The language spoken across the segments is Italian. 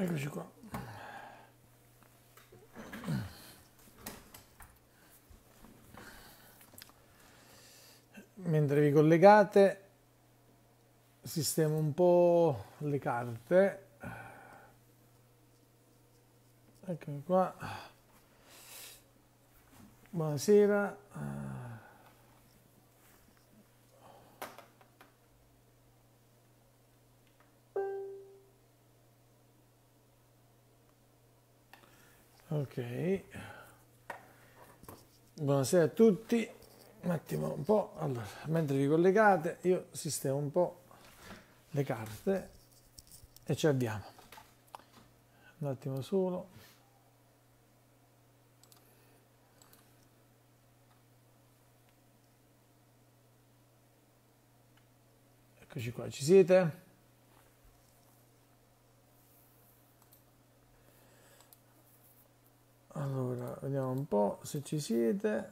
Eccoci qua. Mentre vi collegate, sistemo un po' le carte. Eccomi qua. Buonasera. Ok, buonasera a tutti. Un attimo, un po'. Allora, mentre vi collegate, io sistemo un po' le carte e ci abbiamo. Un attimo solo. Eccoci qua, ci siete? allora vediamo un po' se ci siete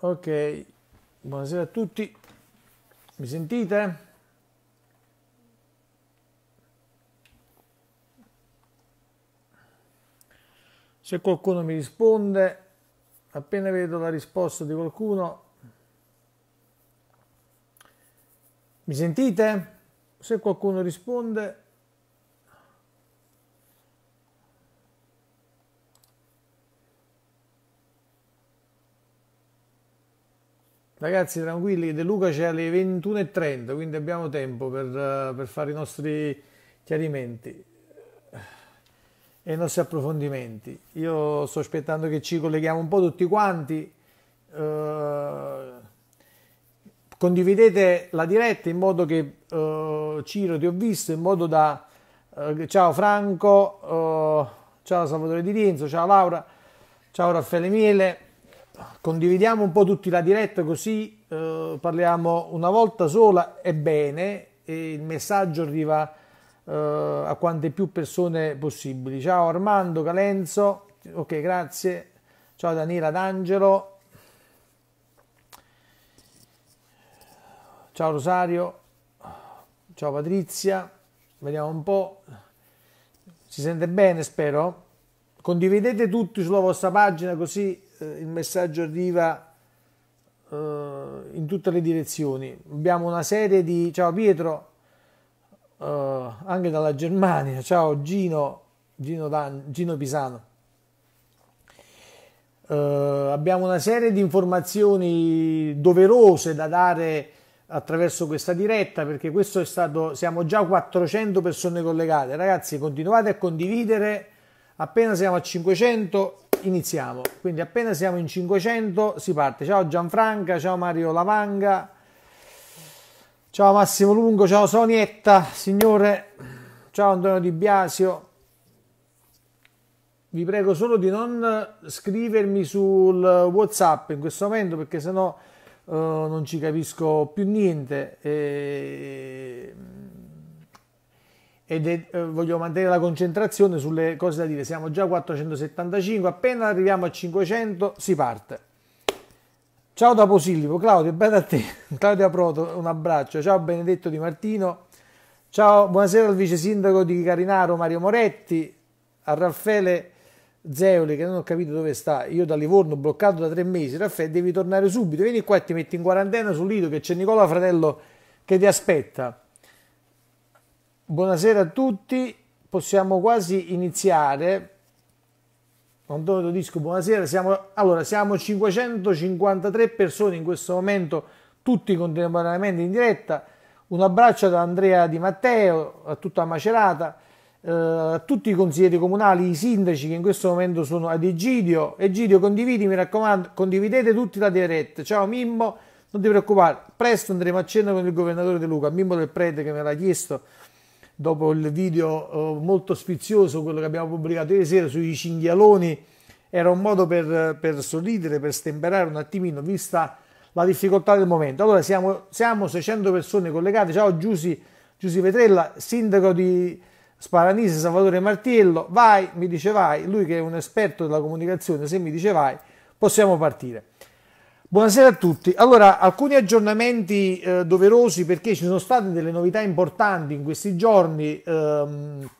ok buonasera a tutti mi sentite? se qualcuno mi risponde appena vedo la risposta di qualcuno mi sentite? se qualcuno risponde Ragazzi, tranquilli, De Luca c'è alle 21.30, quindi abbiamo tempo per, eh, per, fare i nostri chiarimenti eh, e i nostri approfondimenti. Io sto aspettando che ci colleghiamo un po' tutti quanti. Eh, condividete la diretta in modo che eh, Ciro ti ho visto, in modo da... Eh, ciao Franco, eh, ciao Salvatore Di Rienzo, ciao Laura, ciao Raffaele Miele condividiamo un po' tutti la diretta così eh, parliamo una volta sola e bene e il messaggio arriva eh, a quante più persone possibili. Ciao Armando Calenzo, ok grazie, ciao Daniela D'Angelo, ciao Rosario, ciao Patrizia, vediamo un po', si sente bene spero? Condividete tutti sulla vostra pagina così eh, il messaggio arriva eh, in tutte le direzioni. Abbiamo una serie di... Ciao Pietro, uh, anche dalla Germania. Ciao Gino, Gino, Dan, Gino Pisano. Uh, abbiamo una serie di informazioni doverose da dare attraverso questa diretta perché questo è stato siamo già 400 persone collegate ragazzi continuate a condividere appena siamo a 500 iniziamo. Quindi appena siamo in 500 si parte. Ciao Gianfranca, ciao Mario Lavanga, ciao Massimo Lungo, ciao Sonietta, signore, ciao Antonio Di Biasio. Vi prego solo di non scrivermi sul WhatsApp in questo momento perché sennò eh, non ci capisco più niente. E ed è, eh, voglio mantenere la concentrazione sulle cose da dire. Siamo già a 475, appena arriviamo a 500 si parte. Ciao da Posillipo, Claudio, bene a te. Claudio Proto, un abbraccio. Ciao Benedetto Di Martino. Ciao, buonasera al vice sindaco di Carinaro Mario Moretti, a Raffaele Zeoli che non ho capito dove sta, io da Livorno bloccato da tre mesi, Raffaele devi tornare subito, vieni qua e ti metti in quarantena sul lido che c'è Nicola Fratello che ti aspetta. Buonasera a tutti, possiamo quasi iniziare. Antonio Todisco, buonasera. Siamo, allora, siamo 553 persone in questo momento, tutti contemporaneamente in diretta. Un abbraccio da Andrea Di Matteo, a tutta Macerata, eh, a tutti i consiglieri comunali, i sindaci che in questo momento sono ad Egidio. Egidio, condividi, mi raccomando, condividete tutti la diretta. Ciao Mimmo, non ti preoccupare, presto andremo a cena con il governatore De Luca, Mimmo del Prete che me l'ha chiesto dopo il video eh, molto sfizioso, quello che abbiamo pubblicato ieri sera sui cinghialoni, era un modo per, per sorridere, per stemperare un attimino, vista la difficoltà del momento. Allora siamo, siamo 600 persone collegate, ciao Giussi, Giusi Petrella, sindaco di Sparanese, Salvatore Martiello, vai, mi dice vai, lui che è un esperto della comunicazione, se mi dice vai, possiamo partire. Buonasera a tutti. Allora, alcuni aggiornamenti eh, doverosi perché ci sono state delle novità importanti in questi giorni. Ehm,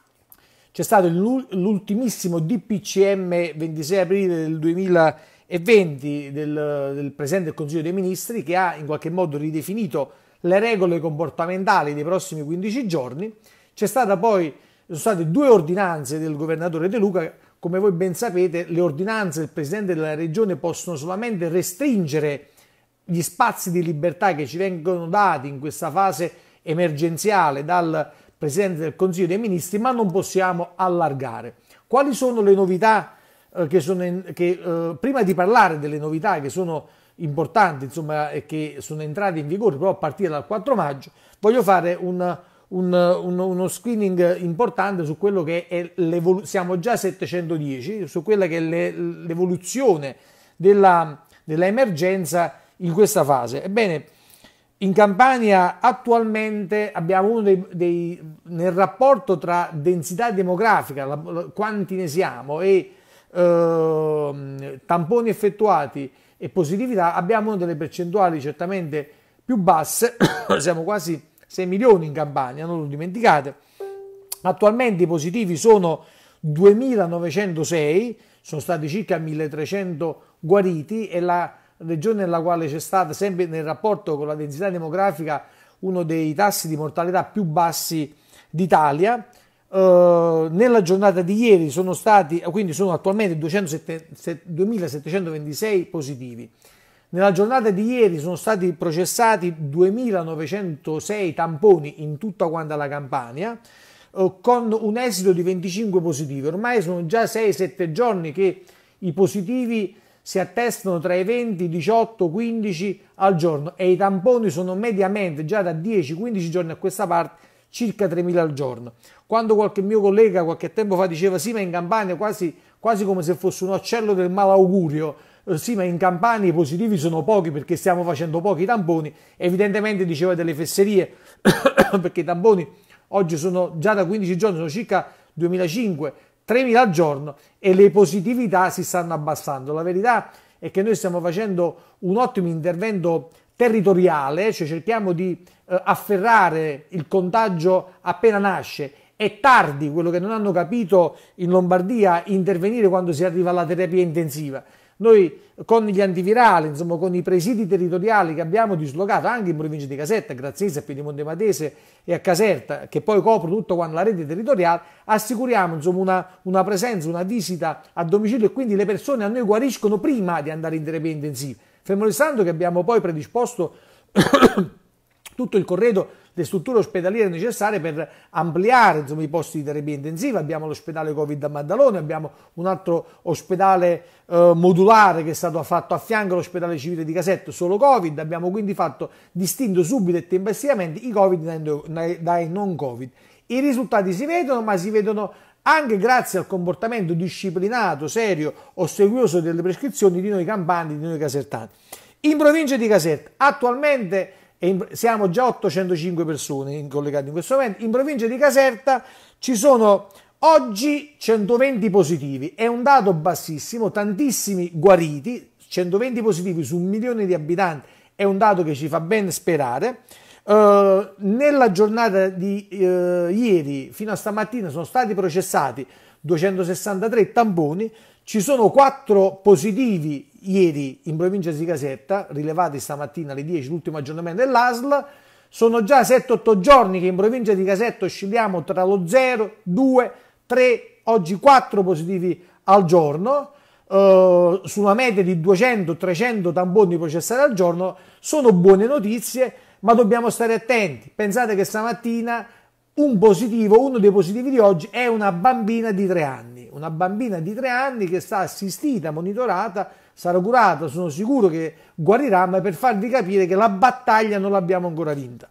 c'è stato l'ultimissimo DPCM 26 aprile del 2020 del, del Presidente del Consiglio dei Ministri che ha in qualche modo ridefinito le regole comportamentali dei prossimi 15 giorni. C'è stata poi, sono state due ordinanze del governatore De Luca come voi ben sapete, le ordinanze del Presidente della Regione possono solamente restringere gli spazi di libertà che ci vengono dati in questa fase emergenziale dal Presidente del Consiglio dei Ministri, ma non possiamo allargare. Quali sono le novità eh, che sono, che, eh, prima di parlare delle novità che sono importanti, insomma, che sono entrate in vigore proprio a partire dal 4 maggio, voglio fare un un, un, uno screening importante su quello che è l'evoluzione, siamo già a 710, su quella che è le, l'evoluzione della, dell'emergenza in questa fase. Ebbene, in Campania attualmente abbiamo uno dei, dei nel rapporto tra densità demografica, la, la, quanti ne siamo e eh, tamponi effettuati e positività, abbiamo una delle percentuali certamente più basse, siamo quasi 6 milioni in Campania, non lo dimenticate. Attualmente i positivi sono 2.906, sono stati circa 1.300 guariti e la regione nella quale c'è stata, sempre nel rapporto con la densità demografica, uno dei tassi di mortalità più bassi d'Italia. Eh, nella giornata di ieri sono stati, quindi sono attualmente 2.726 positivi. Nella giornata di ieri sono stati processati 2.906 tamponi in tutta quanta la Campania eh, con un esito di 25 positivi. Ormai sono già 6-7 giorni che i positivi si attestano tra i 20, 18, 15 al giorno e i tamponi sono mediamente già da 10-15 giorni a questa parte circa 3.000 al giorno. Quando qualche mio collega qualche tempo fa diceva sì ma in Campania quasi, quasi come se fosse un uccello del malaugurio eh, sì ma in Campania i positivi sono pochi perché stiamo facendo pochi tamponi, evidentemente diceva delle fesserie perché i tamponi oggi sono già da 15 giorni, sono circa 2500 3000 al giorno e le positività si stanno abbassando. La verità è che noi stiamo facendo un ottimo intervento territoriale, cioè cerchiamo di eh, afferrare il contagio appena nasce. È tardi quello che non hanno capito in Lombardia intervenire quando si arriva alla terapia intensiva. Noi con gli antivirali, insomma, con i presidi territoriali che abbiamo dislocato anche in provincia di Caserta, Grazzese, a Piedimonte Matese e a Caserta, che poi copre tutta la rete territoriale, assicuriamo insomma, una, una, presenza, una visita a domicilio e quindi le persone a noi guariscono prima di andare in terapia intensiva. Fermo restando che abbiamo poi predisposto tutto il corredo le strutture ospedaliere necessarie per ampliare insomma, i posti di terapia intensiva. Abbiamo l'ospedale Covid a Maddalone, abbiamo un altro ospedale eh, modulare che è stato fatto a fianco all'ospedale civile di Casetto, solo Covid. Abbiamo quindi fatto distinto subito e tempestivamente i Covid dai non Covid. I risultati si vedono, ma si vedono anche grazie al comportamento disciplinato, serio, ossequioso delle prescrizioni di noi campani, di noi casertani. In provincia di Caserta attualmente in, siamo già 805 persone collegate in questo momento, in provincia di Caserta ci sono oggi 120 positivi, è un dato bassissimo, tantissimi guariti, 120 positivi su un milione di abitanti è un dato che ci fa ben sperare. Uh, nella giornata di uh, ieri fino a stamattina sono stati processati 263 tamponi, ci sono 4 positivi ieri in provincia di Casetta, rilevati stamattina alle 10, l'ultimo aggiornamento dell'ASL, sono già 7-8 giorni che in provincia di Casetta oscilliamo tra lo 0, 2, 3, oggi 4 positivi al giorno, eh, su una media di 200-300 tamponi processati al giorno, sono buone notizie, ma dobbiamo stare attenti. Pensate che stamattina un positivo, uno dei positivi di oggi è una bambina di tre anni, una bambina di tre anni che sta assistita, monitorata, sarà curata, sono sicuro che guarirà, ma per farvi capire che la battaglia non l'abbiamo ancora vinta.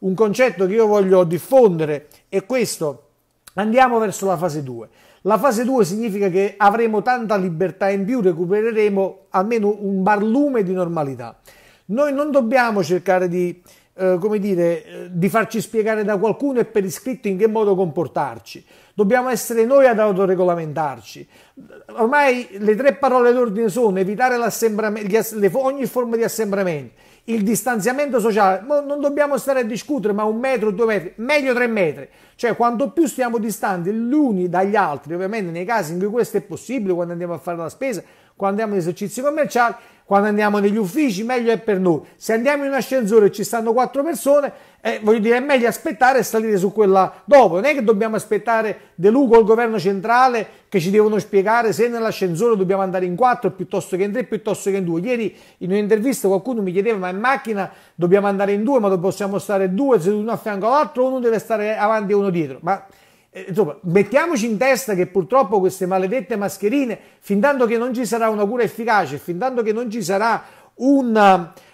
Un concetto che io voglio diffondere è questo, andiamo verso la fase 2. La fase 2 significa che avremo tanta libertà in più, recupereremo almeno un barlume di normalità. Noi non dobbiamo cercare di eh, come dire, eh, di farci spiegare da qualcuno e per iscritto in che modo comportarci. Dobbiamo essere noi ad autoregolamentarci. Ormai le tre parole d'ordine sono evitare ogni forma di assembramento, il distanziamento sociale. non dobbiamo stare a discutere, ma un metro, due metri, meglio tre metri. Cioè, quanto più stiamo distanti gli uni dagli altri, ovviamente nei casi in cui questo è possibile, quando andiamo a fare la spesa, quando andiamo in esercizi commerciali, quando andiamo negli uffici, meglio è per noi. Se andiamo in un ascensore e ci stanno quattro persone, eh, voglio dire, è meglio aspettare e salire su quella dopo. Non è che dobbiamo aspettare De Luca o il governo centrale che ci devono spiegare se nell'ascensore dobbiamo andare in quattro piuttosto che in tre, piuttosto che in due. Ieri in un'intervista qualcuno mi chiedeva, ma in macchina dobbiamo andare in due, ma possiamo stare due, se uno a fianco all'altro, uno deve stare avanti e uno dietro. Ma eh, insomma, mettiamoci in testa che purtroppo queste maledette mascherine, fin tanto che non ci sarà una cura efficace, fin tanto che non ci sarà un,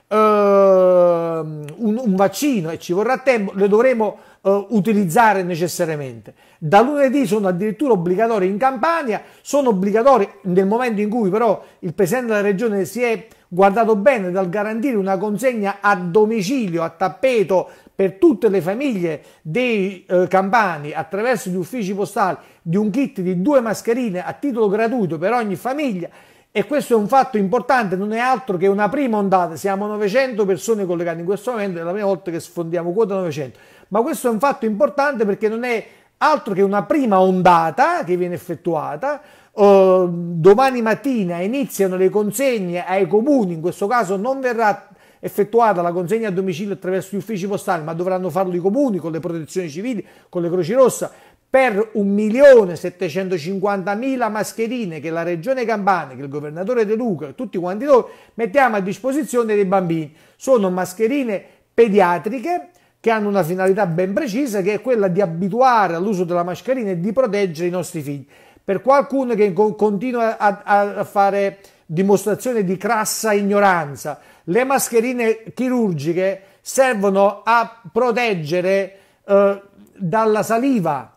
uh, un, un vaccino e ci vorrà tempo, le dovremo uh, utilizzare necessariamente. Da lunedì sono addirittura obbligatori in Campania, sono obbligatori nel momento in cui però il Presidente della Regione si è guardato bene dal garantire una consegna a domicilio, a tappeto, per tutte le famiglie dei eh, campani attraverso gli uffici postali di un kit di due mascherine a titolo gratuito per ogni famiglia e questo è un fatto importante, non è altro che una prima ondata, siamo 900 persone collegate in questo momento, è la prima volta che sfondiamo quota 900, ma questo è un fatto importante perché non è altro che una prima ondata che viene effettuata, Uh, domani mattina iniziano le consegne ai comuni, in questo caso non verrà effettuata la consegna a domicilio attraverso gli uffici postali, ma dovranno farlo i comuni con le protezioni civili, con le Croci Rossa, per 1.750.000 mascherine che la Regione Campania, che il governatore De Luca e tutti quanti noi mettiamo a disposizione dei bambini. Sono mascherine pediatriche che hanno una finalità ben precisa che è quella di abituare all'uso della mascherina e di proteggere i nostri figli. Per qualcuno che continua a, a fare dimostrazione di crassa ignoranza le mascherine chirurgiche servono a proteggere eh, dalla saliva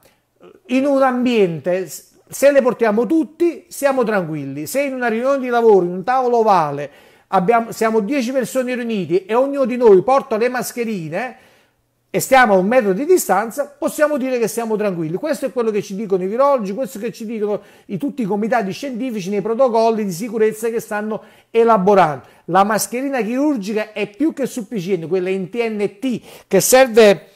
in un ambiente se le portiamo tutti siamo tranquilli se in una riunione di lavoro in un tavolo ovale abbiamo, siamo 10 persone riunite e ognuno di noi porta le mascherine e stiamo a un metro di distanza, possiamo dire che siamo tranquilli. Questo è quello che ci dicono i virologi, questo che ci dicono i, tutti i comitati scientifici nei protocolli di sicurezza che stanno elaborando. La mascherina chirurgica è più che sufficiente, quella in TNT che serve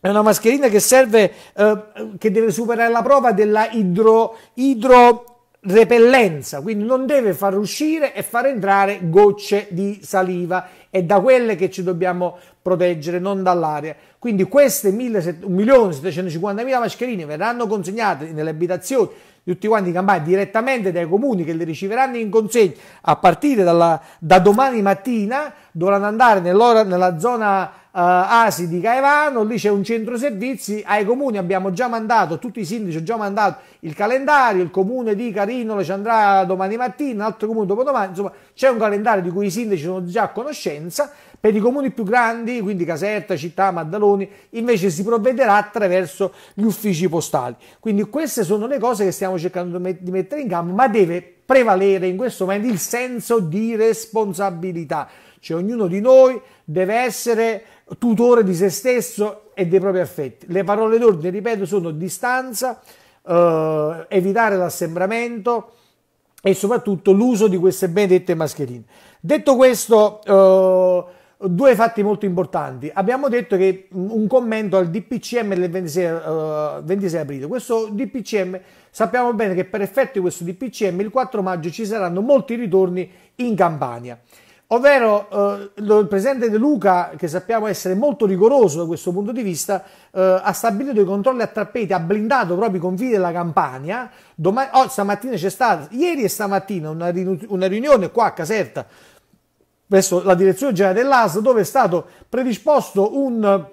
è una mascherina che serve eh, che deve superare la prova della idro, idro repellenza, quindi non deve far uscire e far entrare gocce di saliva, è da quelle che ci dobbiamo proteggere, non dall'aria. Quindi queste 1.750.000 mascherine verranno consegnate nelle abitazioni di tutti quanti i campani direttamente dai comuni che le riceveranno in consegna a partire dalla, da domani mattina, dovranno andare nella zona eh, Asi di Caevano, lì c'è un centro servizi, ai comuni abbiamo già mandato, tutti i sindaci hanno già mandato il calendario, il comune di Carinolo ci andrà domani mattina, l'altro comune dopo domani, insomma c'è un calendario di cui i sindaci sono già a conoscenza, per i comuni più grandi, quindi Caserta, Città, Maddaloni, invece si provvederà attraverso gli uffici postali. Quindi queste sono le cose che stiamo cercando di mettere in campo, ma deve prevalere in questo momento il senso di responsabilità, cioè ognuno di noi deve essere tutore di se stesso e dei propri affetti. Le parole d'ordine, ripeto, sono distanza, eh, evitare l'assembramento e soprattutto l'uso di queste benedette mascherine. Detto questo, eh, due fatti molto importanti. Abbiamo detto che un commento al DPCM del 26, eh, 26 aprile. Questo DPCM sappiamo bene che per effetto di questo DPCM il 4 maggio ci saranno molti ritorni in Campania. Ovvero eh, il presidente De Luca, che sappiamo essere molto rigoroso da questo punto di vista, eh, ha stabilito i controlli a trappeti, ha blindato proprio i confini della Campania. Domani, oh, stamattina c'è stata, ieri e stamattina, una, una riunione qua a Caserta, presso la direzione generale dell'AS, dove è stato predisposto un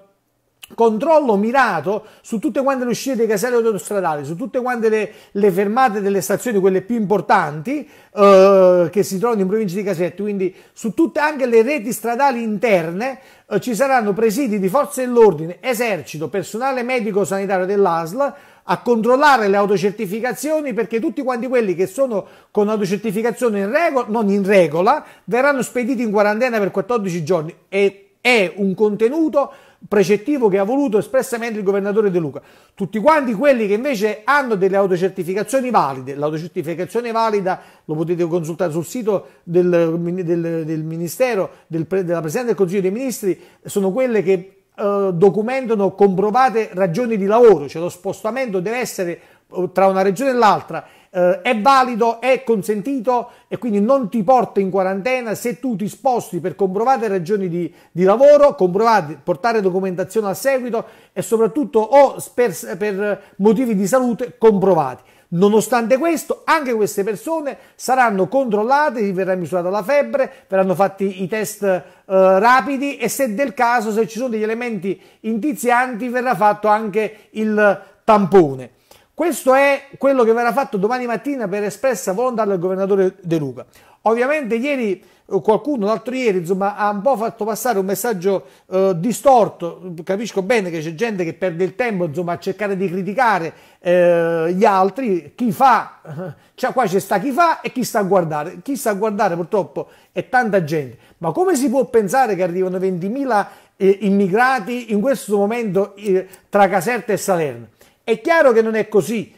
controllo mirato su tutte quante le uscite dei caselli autostradali, su tutte quante le, le fermate delle stazioni, quelle più importanti eh, che si trovano in provincia di Casetti, quindi su tutte anche le reti stradali interne eh, ci saranno presidi di forze dell'ordine, esercito, personale medico sanitario dell'ASL a controllare le autocertificazioni perché tutti quanti quelli che sono con autocertificazione in regola, non in regola, verranno spediti in quarantena per 14 giorni e è un contenuto precettivo che ha voluto espressamente il governatore De Luca. Tutti quanti quelli che invece hanno delle autocertificazioni valide, l'autocertificazione valida lo potete consultare sul sito del, del, del Ministero, del, della Presidente del Consiglio dei Ministri, sono quelle che eh, documentano comprovate ragioni di lavoro, cioè lo spostamento deve essere eh, tra una regione e l'altra eh, è valido, è consentito e quindi non ti porta in quarantena se tu ti sposti per comprovate ragioni di, di lavoro, comprovate, portare documentazione a seguito e soprattutto o per, per motivi di salute comprovati. Nonostante questo, anche queste persone saranno controllate, verrà misurata la febbre, verranno fatti i test eh, rapidi e se del caso, se ci sono degli elementi indizianti, verrà fatto anche il tampone. Questo è quello che verrà fatto domani mattina per espressa volontà del governatore De Luca. Ovviamente ieri eh, qualcuno, l'altro ieri, insomma, ha un po' fatto passare un messaggio eh, distorto. Capisco bene che c'è gente che perde il tempo insomma, a cercare di criticare eh, gli altri, chi fa, cioè, qua c'è sta chi fa e chi sta a guardare. Chi sta a guardare purtroppo è tanta gente. Ma come si può pensare che arrivano 20.000 eh, immigrati in questo momento eh, tra Caserta e Salerno? È chiaro che non è così.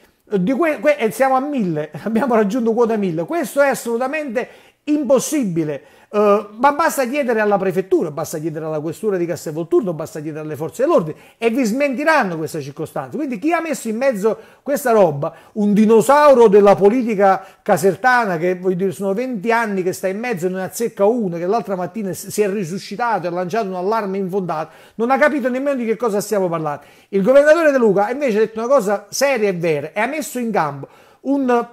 siamo a 1000, abbiamo raggiunto quota 1000. Questo è assolutamente impossibile. Eh, ma basta chiedere alla prefettura, basta chiedere alla questura di Castelvolturno, basta chiedere alle forze dell'ordine e vi smentiranno questa circostanza. Quindi chi ha messo in mezzo questa roba, un dinosauro della politica casertana che voglio dire, sono 20 anni che sta in mezzo e non azzecca uno, che l'altra mattina si è risuscitato e ha lanciato un allarme infondato, non ha capito nemmeno di che cosa stiamo parlando. Il governatore De Luca invece ha detto una cosa seria e vera e ha messo in campo un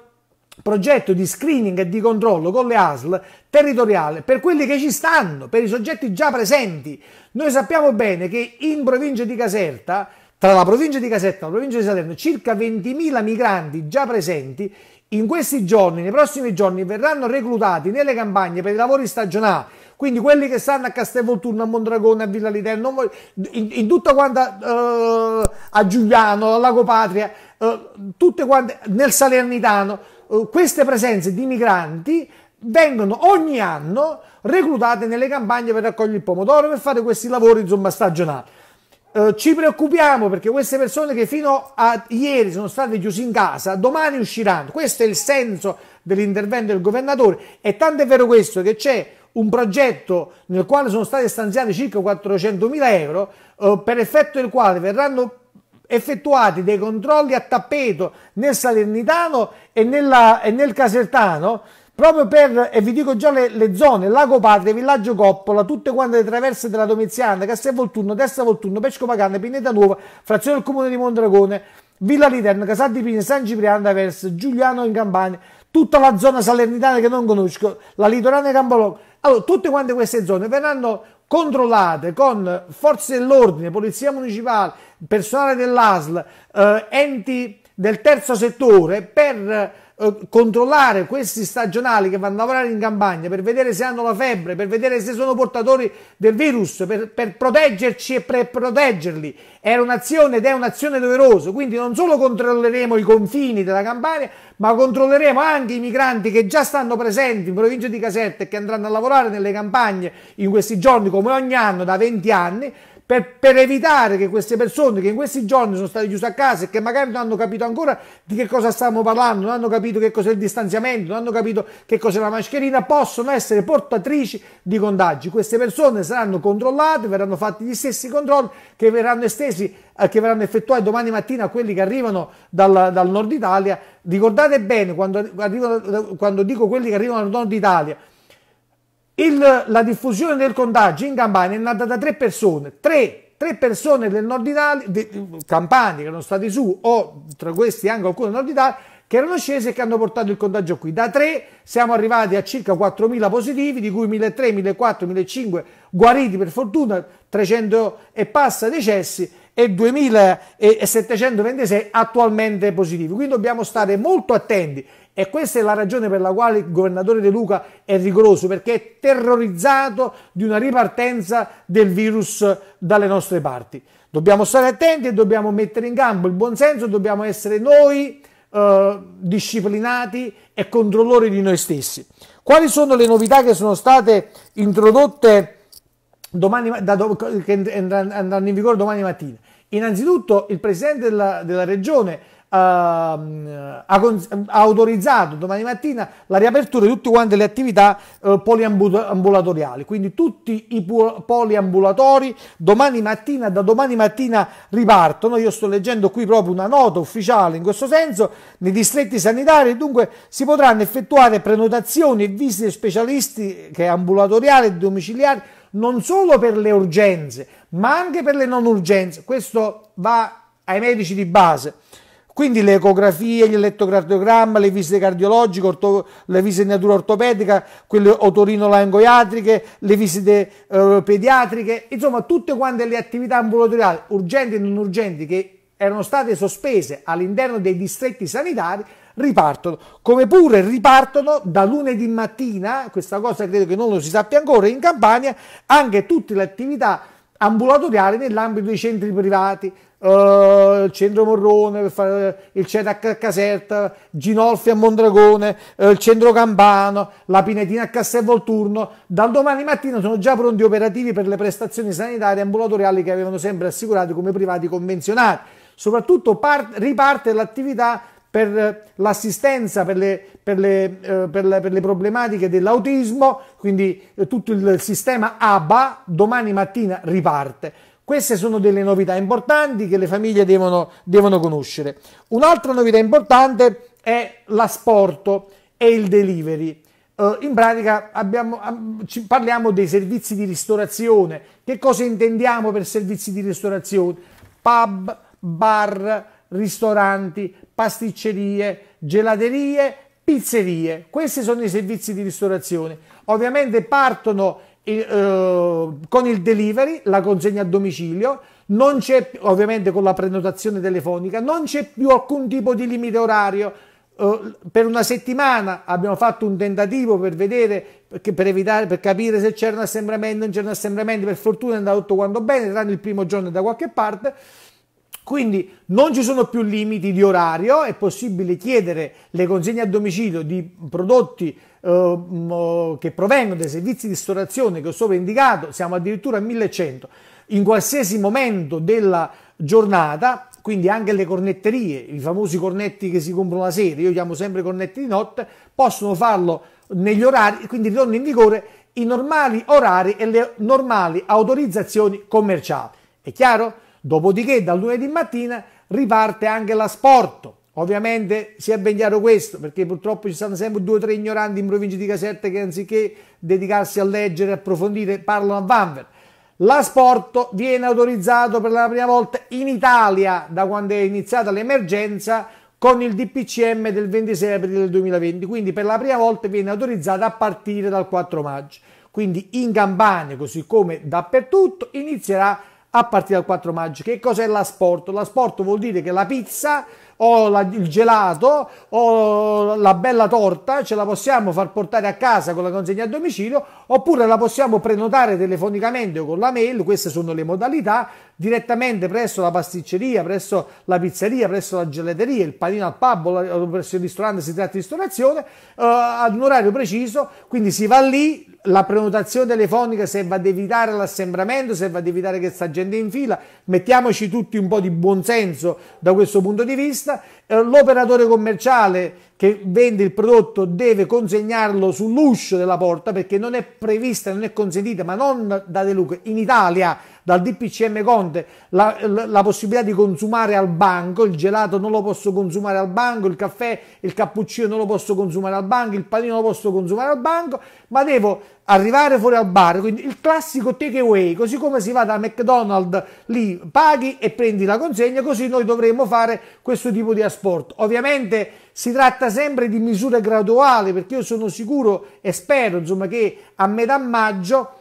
progetto di screening e di controllo con le ASL territoriale per quelli che ci stanno, per i soggetti già presenti. Noi sappiamo bene che in provincia di Caserta, tra la provincia di Caserta e la provincia di Salerno, circa 20.000 migranti già presenti in questi giorni, nei prossimi giorni, verranno reclutati nelle campagne per i lavori stagionali, quindi quelli che stanno a Castelvolturno, a Mondragone, a Villa Literno, in, in, tutta quanta uh, a Giuliano, a Lago Patria, uh, tutte quante nel Salernitano eh, queste presenze di migranti vengono ogni anno reclutate nelle campagne per raccogliere il pomodoro per fare questi lavori insomma, stagionali. Eh, ci preoccupiamo perché queste persone che fino a ieri sono state chiuse in casa, domani usciranno. Questo è il senso dell'intervento del governatore e tanto è vero questo che c'è un progetto nel quale sono stati stanziati circa 400.000 euro eh, per effetto del quale verranno effettuati dei controlli a tappeto nel Salernitano e, nella, e nel Casertano proprio per, e vi dico già le, le, zone, Lago Padre, Villaggio Coppola, tutte quante le traverse della Domiziana, Castel Volturno, Testa Volturno, Pesco Pagana, Pineta Nuova, frazione del comune di Mondragone, Villa Literno, Casal di Pini, San Cipriano d'Aversa, Giuliano in Campania, tutta la zona salernitana che non conosco, la litorana Cambolò. Allora, tutte quante queste zone verranno controllate con forze dell'ordine, polizia municipale, personale dell'ASL, eh, enti del terzo settore per eh, controllare questi stagionali che vanno a lavorare in campagna per vedere se hanno la febbre, per vedere se sono portatori del virus, per, per proteggerci e per proteggerli. È un'azione ed è un'azione doverosa, quindi non solo controlleremo i confini della campagna, ma controlleremo anche i migranti che già stanno presenti in provincia di Caserta e che andranno a lavorare nelle campagne in questi giorni come ogni anno da 20 anni per, per, evitare che queste persone che in questi giorni sono state chiuse a casa e che magari non hanno capito ancora di che cosa stiamo parlando, non hanno capito che cos'è il distanziamento, non hanno capito che cos'è la mascherina, possono essere portatrici di contagi. Queste persone saranno controllate, verranno fatti gli stessi controlli che verranno estesi eh, che verranno effettuati domani mattina a quelli che arrivano dal, dal nord Italia. Ricordate bene quando, arrivano, quando dico quelli che arrivano dal nord Italia, il, la diffusione del contagio in Campania è nata da tre persone, tre, tre persone del nord Italia, di, campani che erano state su o tra questi anche alcuni del nord Italia che erano scese e che hanno portato il contagio qui. Da tre siamo arrivati a circa 4.000 positivi, di cui 1.300, 1.400, 1.500 guariti per fortuna, 300 e passa decessi e 2726 attualmente positivi. Quindi dobbiamo stare molto attenti e questa è la ragione per la quale il governatore De Luca è rigoroso, perché è terrorizzato di una ripartenza del virus dalle nostre parti. Dobbiamo stare attenti e dobbiamo mettere in campo il buonsenso, dobbiamo essere noi eh, disciplinati e controllori di noi stessi. Quali sono le novità che sono state introdotte domani, da, che andranno in vigore domani mattina? Innanzitutto il presidente della, della regione ehm, ha, ha, autorizzato domani mattina la riapertura di tutte quante le attività eh, poliambulatoriali, quindi tutti i poliambulatori domani mattina, da domani mattina ripartono, io sto leggendo qui proprio una nota ufficiale in questo senso, nei distretti sanitari dunque si potranno effettuare prenotazioni e visite specialistiche ambulatoriali e domiciliari non solo per le urgenze, ma anche per le non urgenze. Questo va ai medici di base. Quindi le ecografie, gli elettrocardiogrammi, le visite cardiologiche, orto, le visite di natura ortopedica, quelle otorinolangoiatriche, le visite eh, pediatriche, insomma tutte quante le attività ambulatoriali urgenti e non urgenti che erano state sospese all'interno dei distretti sanitari ripartono, come pure ripartono da lunedì mattina, questa cosa credo che non lo si sappia ancora in Campania, anche tutte le attività ambulatoriale nell'ambito dei centri privati, eh, il centro Morrone, per fare, il CETA a Caserta, Ginolfi a Mondragone, eh, il centro Campano, la Pinetina a Castelvolturno. Dal domani mattina sono già pronti operativi per le prestazioni sanitarie ambulatoriali che avevano sempre assicurati come privati convenzionati. Soprattutto riparte l'attività per l'assistenza per le, per, le, eh, per, le, per le, problematiche dell'autismo, quindi eh, tutto il sistema ABA domani mattina riparte. Queste sono delle novità importanti che le famiglie devono, devono conoscere. Un'altra novità importante è l'asporto e il delivery. Eh, in pratica abbiamo, parliamo dei servizi di ristorazione. Che cosa intendiamo per servizi di ristorazione? Pub, bar, ristoranti, pasticcerie, gelaterie, pizzerie. Questi sono i servizi di ristorazione. Ovviamente partono eh, con il delivery, la consegna a domicilio, non c'è ovviamente con la prenotazione telefonica, non c'è più alcun tipo di limite orario. Uh, per una settimana abbiamo fatto un tentativo per vedere, per, evitare, per capire se c'era un assembramento, non c'era un assembramento, per fortuna è andato tutto quanto bene, tranne il primo giorno da qualche parte. Quindi non ci sono più limiti di orario, è possibile chiedere le consegne a domicilio di prodotti eh, mm, oh, che provengono dai servizi di ristorazione che ho sopra indicato, siamo addirittura a 1100, in qualsiasi momento della giornata, quindi anche le cornetterie, i famosi cornetti che si comprano la sera, io chiamo sempre cornetti di notte, possono farlo negli orari, quindi ritorno in vigore i normali orari e le normali autorizzazioni commerciali. È chiaro? Dopodiché dal lunedì mattina riparte anche l'asporto. Ovviamente si è ben chiaro questo, perché purtroppo ci sono sempre due o tre ignoranti in provincia di Caserta che anziché dedicarsi a leggere e approfondire parlano a Vanver. L'asporto viene autorizzato per la prima volta in Italia da quando è iniziata l'emergenza con il DPCM del 26 aprile 2020, quindi per la prima volta viene autorizzata a partire dal 4 maggio. Quindi in Campania, così come dappertutto, inizierà a a partire dal 4 maggio. Che cos'è l'asporto? L'asporto vuol dire che la pizza o la, il gelato o la bella torta ce la possiamo far portare a casa con la consegna a domicilio oppure la possiamo prenotare telefonicamente o con la mail, queste sono le modalità, direttamente presso la pasticceria, presso la pizzeria, presso la gelateria, il panino al pub o presso il ristorante, si tratta di ristorazione, eh, ad un orario preciso, quindi si va lì, la prenotazione telefonica se va ad evitare l'assembramento, se va ad evitare che sta gente in fila, mettiamoci tutti un po' di buonsenso da questo punto di vista, eh, l'operatore commerciale che vende il prodotto deve consegnarlo sull'uscio della porta perché non è prevista, non è consentita, ma non da De Luca, in Italia dal DPCM Conte la, la, la, possibilità di consumare al banco, il gelato non lo posso consumare al banco, il caffè, il cappuccino non lo posso consumare al banco, il panino non lo posso consumare al banco, ma devo arrivare fuori al bar, quindi il classico take away, così come si va da McDonald's lì paghi e prendi la consegna, così noi dovremmo fare questo tipo di asporto. Ovviamente si tratta sempre di misure graduali perché io sono sicuro e spero insomma, che a metà maggio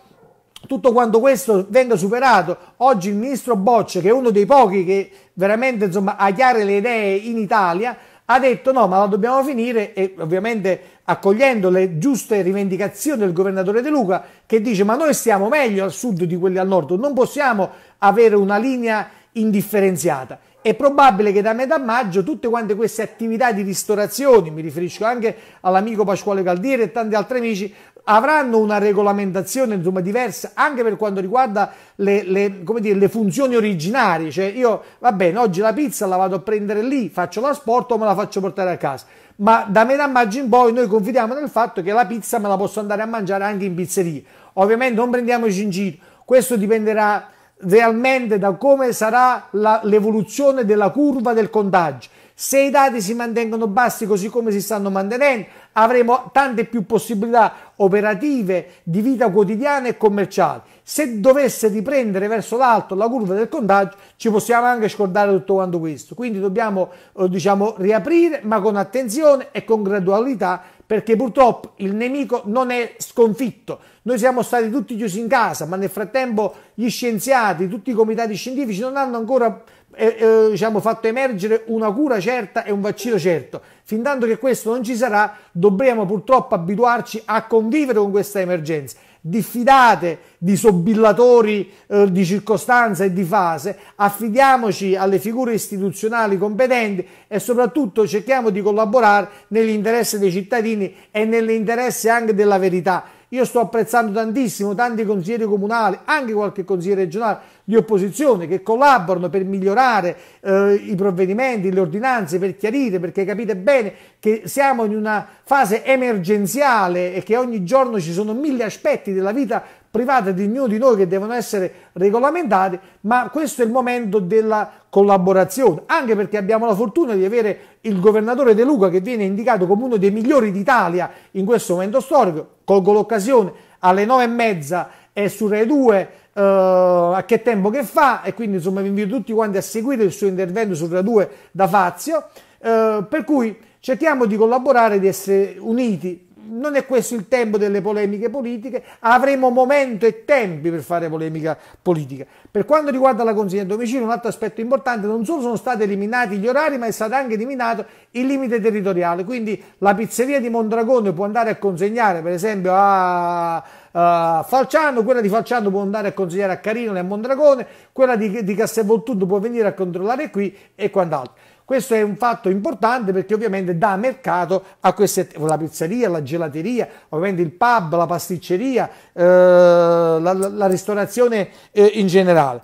tutto quanto questo venga superato. Oggi il ministro Bocce, che è uno dei pochi che veramente insomma, ha chiare le idee in Italia, ha detto no, ma la dobbiamo finire e ovviamente accogliendo le giuste rivendicazioni del governatore De Luca che dice ma noi stiamo meglio al sud di quelli al nord, non possiamo avere una linea indifferenziata. È probabile che da metà maggio tutte quante queste attività di ristorazione, mi riferisco anche all'amico Pasquale Caldiere e tanti altri amici, avranno una regolamentazione insomma, diversa anche per quanto riguarda le, le, dire, le funzioni originarie. Cioè io, va bene, oggi la pizza la vado a prendere lì, faccio la sport o me la faccio portare a casa. Ma da metà maggio in poi noi confidiamo nel fatto che la pizza me la posso andare a mangiare anche in pizzeria. Ovviamente non prendiamoci in giro, questo dipenderà realmente da come sarà l'evoluzione della curva del contagio. Se i dati si mantengono bassi così come si stanno mantenendo, avremo tante più possibilità operative, di vita quotidiana e commerciale. Se dovesse riprendere verso l'alto la curva del contagio, ci possiamo anche scordare tutto quanto questo. Quindi dobbiamo eh, diciamo, riaprire, ma con attenzione e con gradualità, perché purtroppo il nemico non è sconfitto. Noi siamo stati tutti chiusi in casa, ma nel frattempo gli scienziati, tutti i comitati scientifici non hanno ancora eh, eh, diciamo, fatto emergere una cura certa e un vaccino certo. Fin tanto che questo non ci sarà, dovremo purtroppo abituarci a convivere con questa emergenza. Diffidate di sobillatori eh, di circostanza e di fase, affidiamoci alle figure istituzionali competenti e soprattutto cerchiamo di collaborare nell'interesse dei cittadini e nell'interesse anche della verità io sto apprezzando tantissimo tanti consiglieri comunali, anche qualche consigliere regionale di opposizione che collaborano per migliorare eh, i provvedimenti, le ordinanze, per chiarire, perché capite bene che siamo in una fase emergenziale e che ogni giorno ci sono mille aspetti della vita private di ognuno di noi che devono essere regolamentati, ma questo è il momento della collaborazione, anche perché abbiamo la fortuna di avere il governatore De Luca che viene indicato come uno dei migliori d'Italia in questo momento storico, colgo l'occasione, alle nove e mezza è su Rai 2 Uh, eh, a che tempo che fa e quindi insomma vi invito tutti quanti a seguire il suo intervento su Rai 2 da Fazio uh, per cui cerchiamo di collaborare di essere uniti non è questo il tempo delle polemiche politiche, avremo momento e tempi per fare polemica politica. Per quanto riguarda la consegna a domicilio, un altro aspetto importante, non solo sono stati eliminati gli orari, ma è stato anche eliminato il limite territoriale, quindi la pizzeria di Mondragone può andare a consegnare per esempio a, a Falciano, quella di Falciano può andare a consegnare a Carino e a Mondragone, quella di, di Castelvolturno può venire a controllare qui e quant'altro. Questo è un fatto importante perché ovviamente dà mercato a queste, la pizzeria, la gelateria, ovviamente il pub, la pasticceria, eh, la, la, ristorazione eh, in generale.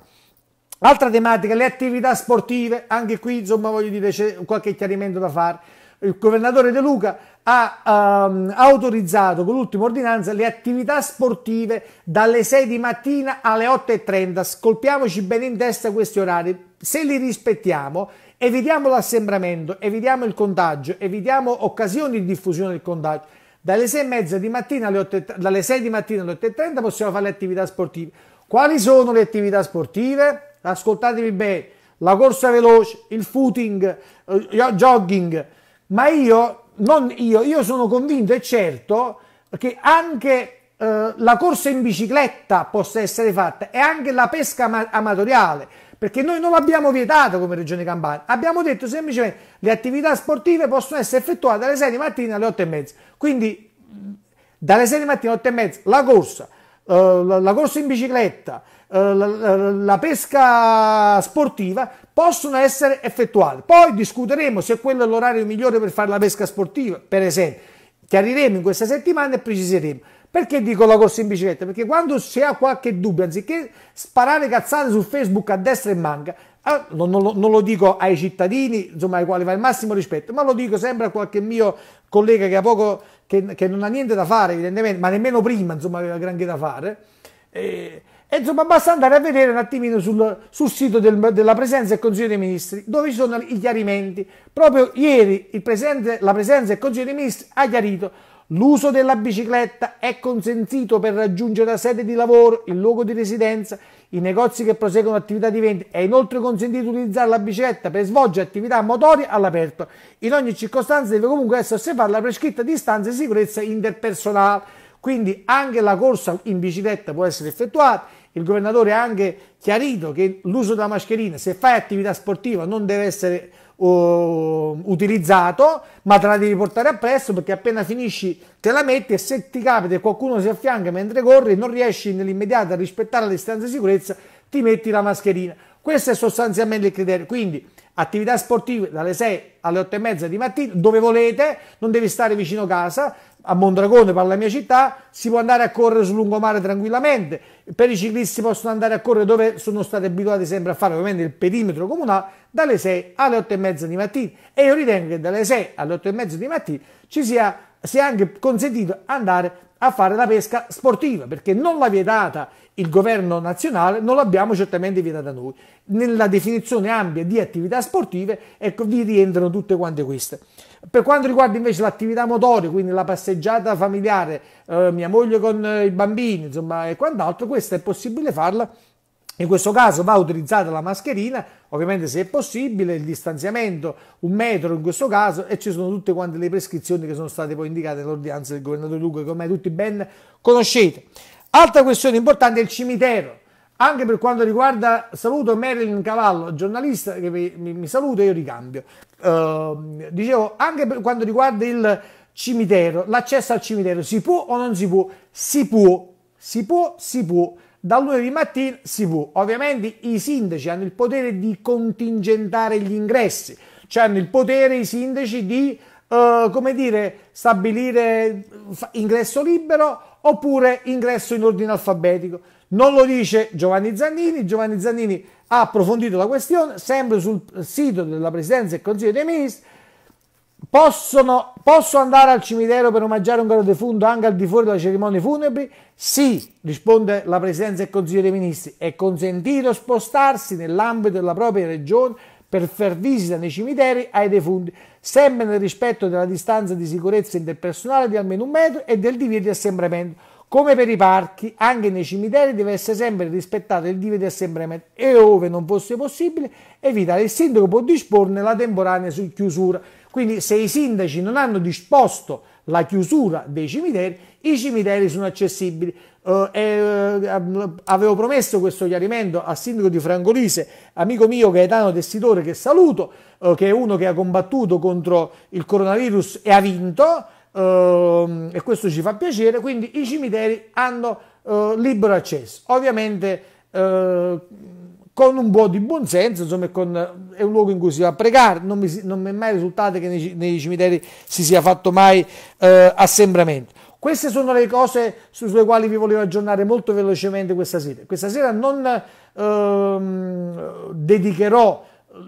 Altra tematica, le attività sportive, anche qui insomma voglio dire c'è qualche chiarimento da fare. Il governatore De Luca ha um, autorizzato con l'ultima ordinanza le attività sportive dalle 6 di mattina alle 8.30. Scolpiamoci bene in testa questi orari. Se li rispettiamo evitiamo l'assembramento, evitiamo il contagio, evitiamo occasioni di diffusione del contagio. Dalle 6 e mezza di mattina alle 8, dalle 6 di mattina alle 8.30 possiamo fare le attività sportive. Quali sono le attività sportive? Ascoltatevi bene, la corsa veloce, il footing, eh, il jogging, ma io, non io, io sono convinto e certo che anche eh, la corsa in bicicletta possa essere fatta e anche la pesca amatoriale perché noi non l'abbiamo vietato come Regione Campania, abbiamo detto semplicemente che le attività sportive possono essere effettuate dalle 6 di mattina alle 8 e mezza, quindi dalle 6 di mattina alle 8 e mezza la corsa, eh, la corsa in bicicletta, eh, la pesca sportiva possono essere effettuate. Poi discuteremo se quello è l'orario migliore per fare la pesca sportiva, per esempio. Chiariremo in questa settimana e preciseremo. Perché dico la corsa in bicicletta? Perché quando si ha qualche dubbio, anziché sparare cazzate su Facebook a destra e manca, ah, non, non, non, lo dico ai cittadini, insomma, ai quali va il massimo rispetto, ma lo dico sempre a qualche mio collega che, poco, che, che non ha niente da fare, evidentemente, ma nemmeno prima, insomma, aveva granché da fare. E, e insomma, basta andare a vedere un attimino sul, sul sito del, della presenza del Consiglio dei Ministri, dove ci sono i chiarimenti. Proprio ieri presente, la presenza del Consiglio dei Ministri ha chiarito L'uso della bicicletta è consentito per raggiungere la sede di lavoro, il luogo di residenza, i negozi che proseguono attività di vendita. È inoltre consentito utilizzare la bicicletta per svolgere attività motorie all'aperto. In ogni circostanza deve comunque essere osservata la prescritta distanza e sicurezza interpersonale. Quindi anche la corsa in bicicletta può essere effettuata. Il governatore ha anche chiarito che l'uso della mascherina, se fai attività sportiva, non deve essere uh, utilizzato, ma te la devi portare appresso perché appena finisci te la metti e se ti capita che qualcuno si affianca mentre corri e non riesci nell'immediato a rispettare la distanza di sicurezza, ti metti la mascherina. Questo è sostanzialmente il criterio. Quindi attività sportive dalle 6 alle 8 e mezza di mattina, dove volete, non devi stare vicino casa, a Mondragone, per la mia città, si può andare a correre sul lungomare tranquillamente, per i ciclisti possono andare a correre dove sono stati abituati sempre a fare, ovviamente il perimetro comunale, dalle 6 alle 8 e mezza di mattina e io ritengo che dalle 6 alle 8 e mezza di mattina ci sia, sia anche consentito andare a fare la pesca sportiva perché non l'ha vietata il governo nazionale, non l'abbiamo certamente vietata noi. Nella definizione ampia di attività sportive ecco, vi rientrano tutte quante queste. Per quanto riguarda invece l'attività motore, quindi la passeggiata familiare, eh, mia moglie con eh, i bambini, insomma, e quant'altro, questa è possibile farla in questo caso va utilizzata la mascherina, ovviamente se è possibile, il distanziamento, un metro in questo caso, e ci sono tutte quante le prescrizioni che sono state poi indicate nell'ordinanza del governatore Luca, che ormai tutti ben conoscete. Altra questione importante è il cimitero. Anche per quanto riguarda, saluto Marilyn Cavallo, giornalista che mi, mi, saluta e io ricambio. Uh, dicevo, anche per quanto riguarda il cimitero, l'accesso al cimitero si può o non si può? Si può, si può, si può da lunedì mattina si può. Ovviamente i sindaci hanno il potere di contingentare gli ingressi, cioè hanno il potere i sindaci di, eh, come dire, stabilire ingresso libero oppure ingresso in ordine alfabetico. Non lo dice Giovanni Zannini, Giovanni Zannini ha approfondito la questione, sempre sul sito della Presidenza e Consiglio dei Ministri, Possono, posso andare al cimitero per omaggiare un caro defunto anche al di fuori delle cerimonie funebri? Sì, risponde la Presidenza del Consiglio dei Ministri. È consentito spostarsi nell'ambito della propria regione per far visita nei cimiteri ai defunti, sempre nel rispetto della distanza di sicurezza interpersonale di almeno un metro e del divieto di assembramento. Come per i parchi, anche nei cimiteri deve essere sempre rispettato il divieto di assembramento e, ove non fosse possibile, evitare il sindaco può disporne la temporanea chiusura. Quindi se i sindaci non hanno disposto la chiusura dei cimiteri, i cimiteri sono accessibili. Uh, eh, eh avevo promesso questo chiarimento al sindaco di Frangolise, amico mio Gaetano Tessitore, che saluto, uh, che è uno che ha combattuto contro il coronavirus e ha vinto, uh, e questo ci fa piacere, quindi i cimiteri hanno eh, libero accesso. Ovviamente con un po' di buonsenso, insomma, con, eh, è un luogo in cui si va a pregare, non mi, non mi è mai risultato che nei, nei, cimiteri si sia fatto mai eh, assembramento. Queste sono le cose sulle quali vi volevo aggiornare molto velocemente questa sera. Questa sera non ehm, dedicherò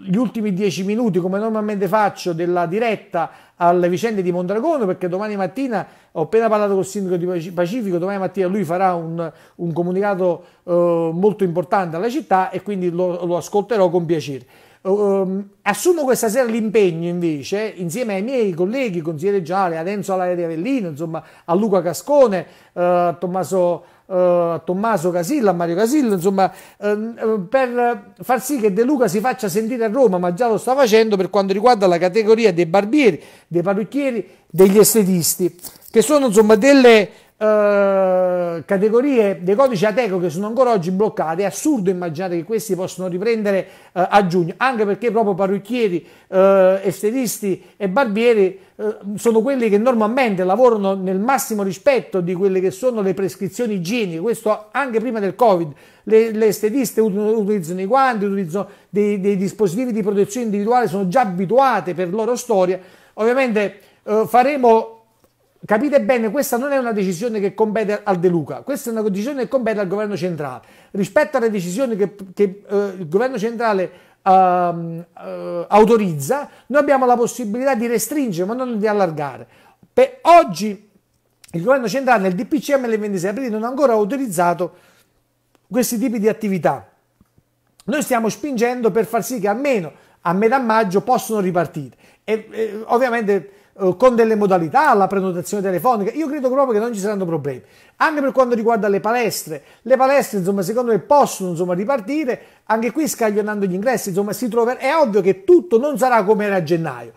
gli ultimi dieci minuti, come normalmente faccio, della diretta alle vicende di Mondragone, perché domani mattina ho appena parlato col sindaco di Pacifico, domani mattina lui farà un, un comunicato eh, molto importante alla città e quindi lo, lo ascolterò con piacere. Um, assumo questa sera l'impegno invece, insieme ai miei colleghi, consigliere Giale, ad Enzo Alaria di Avellino, insomma, a Luca Cascone, eh, Tommaso a eh, Tommaso Casillo, a Mario Casillo, insomma, ehm, eh, per far sì che De Luca si faccia sentire a Roma, ma già lo sta facendo per quanto riguarda la categoria dei barbieri, dei parrucchieri, degli estetisti, che sono insomma delle eh, categorie dei codici Ateco che sono ancora oggi bloccate, è assurdo immaginare che questi possono riprendere eh, a giugno, anche perché proprio parrucchieri, eh, estetisti e barbieri eh, sono quelli che normalmente lavorano nel massimo rispetto di quelle che sono le prescrizioni igieniche, questo anche prima del Covid. Le, le estetiste utilizzano i guanti, utilizzano dei, dei dispositivi di protezione individuale, sono già abituate per loro storia. Ovviamente eh, faremo Capite bene, questa non è una decisione che compete al De Luca, questa è una decisione che compete al governo centrale. Rispetto alle decisioni che, che eh, il governo centrale eh, eh, autorizza, noi abbiamo la possibilità di restringere ma non di allargare. Per oggi il governo centrale il DPCM del 26 aprile non ha ancora autorizzato questi tipi di attività. Noi stiamo spingendo per far sì che almeno a metà maggio possano ripartire. E, e ovviamente eh, con delle modalità alla prenotazione telefonica, io credo proprio che non ci saranno problemi. Anche per quanto riguarda le palestre, le palestre, insomma, secondo me possono insomma, ripartire, anche qui scaglionando gli ingressi, insomma, si troverà, è ovvio che tutto non sarà come era a gennaio.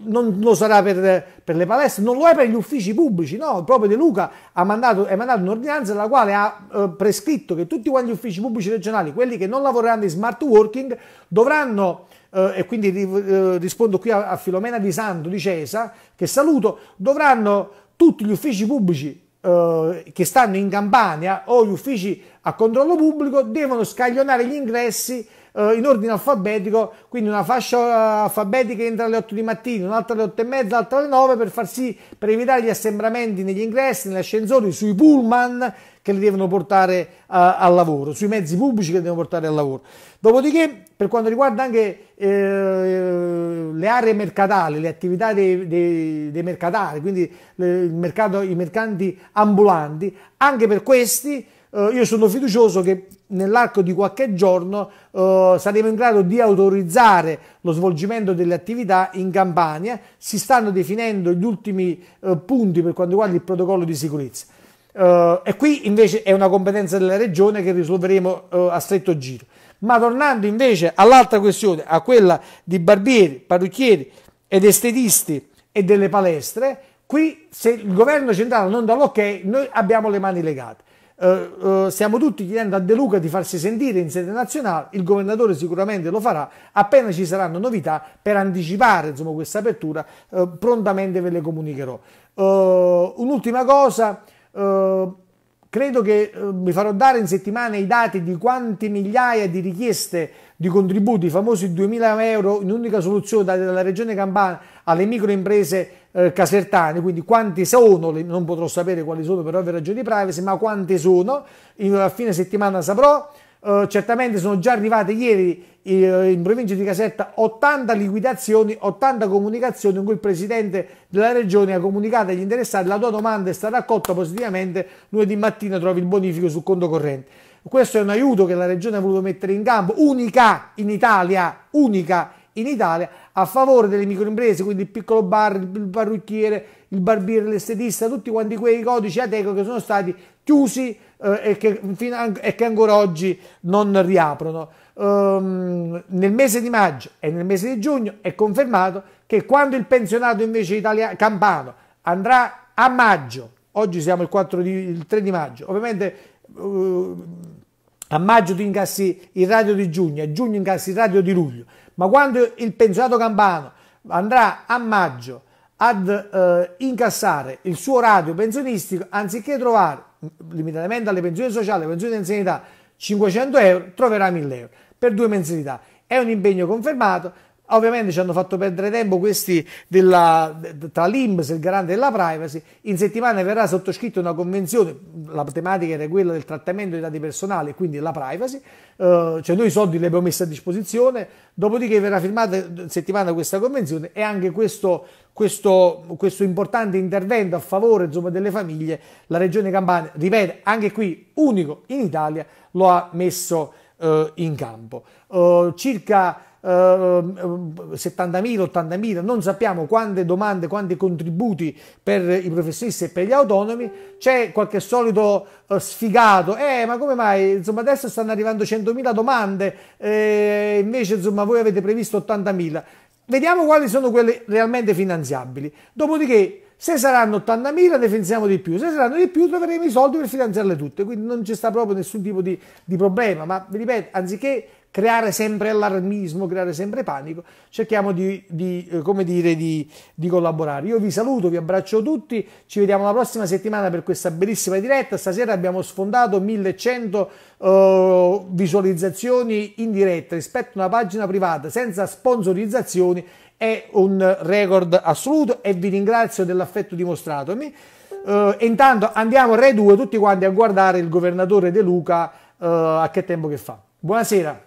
Non lo sarà per, per le palestre, non lo è per gli uffici pubblici. No? Proprio De Luca ha mandato, ha mandato un'ordinanza la quale ha eh, prescritto che tutti quanti gli uffici pubblici regionali, quelli che non lavoreranno in smart working, dovranno eh, e quindi eh, rispondo qui a, a, Filomena di Santo di Cesa, che saluto, dovranno tutti gli uffici pubblici eh, che stanno in Campania o gli uffici a controllo pubblico devono scaglionare gli ingressi eh, in ordine alfabetico, quindi una fascia eh, alfabetica entra alle 8 di mattina, un'altra alle 8 e mezza, un'altra alle 9 per far sì, per evitare gli assembramenti negli ingressi, negli ascensori, sui pullman che li devono portare al lavoro, sui mezzi pubblici che devono portare al lavoro. Dopodiché per quanto riguarda anche eh, le aree mercatali, le attività dei, dei, dei mercatari, quindi mercato, i mercanti ambulanti, anche per questi eh, io sono fiducioso che nell'arco di qualche giorno eh, saremo in grado di autorizzare lo svolgimento delle attività in Campania, si stanno definendo gli ultimi eh, punti per quanto riguarda il protocollo di sicurezza. Uh, e qui invece è una competenza della regione che risolveremo uh, a stretto giro. Ma tornando invece all'altra questione, a quella di barbieri, parrucchieri ed estetisti e delle palestre, qui se il governo centrale non dà l'ok, noi abbiamo le mani legate. Uh, uh, stiamo tutti chiedendo a De Luca di farsi sentire in sede nazionale, il governatore sicuramente lo farà, appena ci saranno novità per anticipare insomma, questa apertura, uh, prontamente ve le comunicherò. un'ultima cosa, Credo che vi eh, farò dare in settimana i dati di quante migliaia di richieste di contributi, i famosi 2.000 euro in unica soluzione date dalla Regione Campana alle microimprese eh, casertane, quindi quanti sono, non potrò sapere quali sono per ovvie ragioni di privacy, ma quanti sono, a fine settimana saprò eh, certamente sono già arrivate ieri eh, in provincia di Caserta 80 liquidazioni, 80 comunicazioni in cui il presidente della regione ha comunicato agli interessati la tua domanda è stata accolta positivamente, lunedì mattina trovi il bonifico sul conto corrente. Questo è un aiuto che la regione ha voluto mettere in campo, unica in Italia, unica in Italia a favore delle microimprese, quindi il piccolo bar, il parrucchiere, il barbiere, l'estetista, tutti quanti quei codici ateco che sono stati chiusi eh, e, che, a, e, che, ancora oggi non riaprono. Um, nel mese di maggio e nel mese di giugno è confermato che quando il pensionato invece italiano, campano andrà a maggio, oggi siamo il, 4 di, il 3 di maggio, ovviamente uh, a maggio tu incassi il radio di giugno, a giugno incassi il radio di luglio, ma quando il pensionato campano andrà a maggio ad eh, incassare il suo radio pensionistico, anziché trovare limitatamente alle pensioni sociali, alle pensioni di anzianità, 500 euro, troverà 1000 euro per due mensilità. È un impegno confermato Ovviamente ci hanno fatto perdere tempo questi della, tra l'IMS il garante della privacy. In settimana verrà sottoscritta una convenzione, la tematica era quella del trattamento dei dati personali, quindi la privacy. Uh, cioè noi i soldi li abbiamo messi a disposizione, dopodiché verrà firmata in settimana questa convenzione e anche questo, questo, questo importante intervento a favore insomma, delle famiglie, la Regione Campania, ripeto, anche qui unico in Italia, lo ha messo uh, in campo. Uh, circa 70.000, ehm, 80.000, ehm, non sappiamo quante domande, quanti contributi per i professionisti e per gli autonomi, c'è qualche solito eh, sfigato, eh ma come mai, insomma adesso stanno arrivando 100.000 domande, eh, invece insomma voi avete previsto 80.000, vediamo quali sono quelle realmente finanziabili, dopodiché se saranno 80.000 ne finanziamo di più, se saranno di più troveremo i soldi per finanziarle tutte, quindi non ci sta proprio nessun tipo di, di problema, ma vi ripeto, anziché creare sempre allarmismo, creare sempre panico, cerchiamo di, di eh, come dire, di, di, collaborare. Io vi saluto, vi abbraccio tutti, ci vediamo la prossima settimana per questa bellissima diretta. Stasera abbiamo sfondato 1100 uh, eh, visualizzazioni in diretta rispetto a una pagina privata senza sponsorizzazioni, è un record assoluto e vi ringrazio dell'affetto dimostratomi. Uh, eh, intanto andiamo Re 2 tutti quanti a guardare il governatore De Luca uh, a che tempo che fa. Buonasera.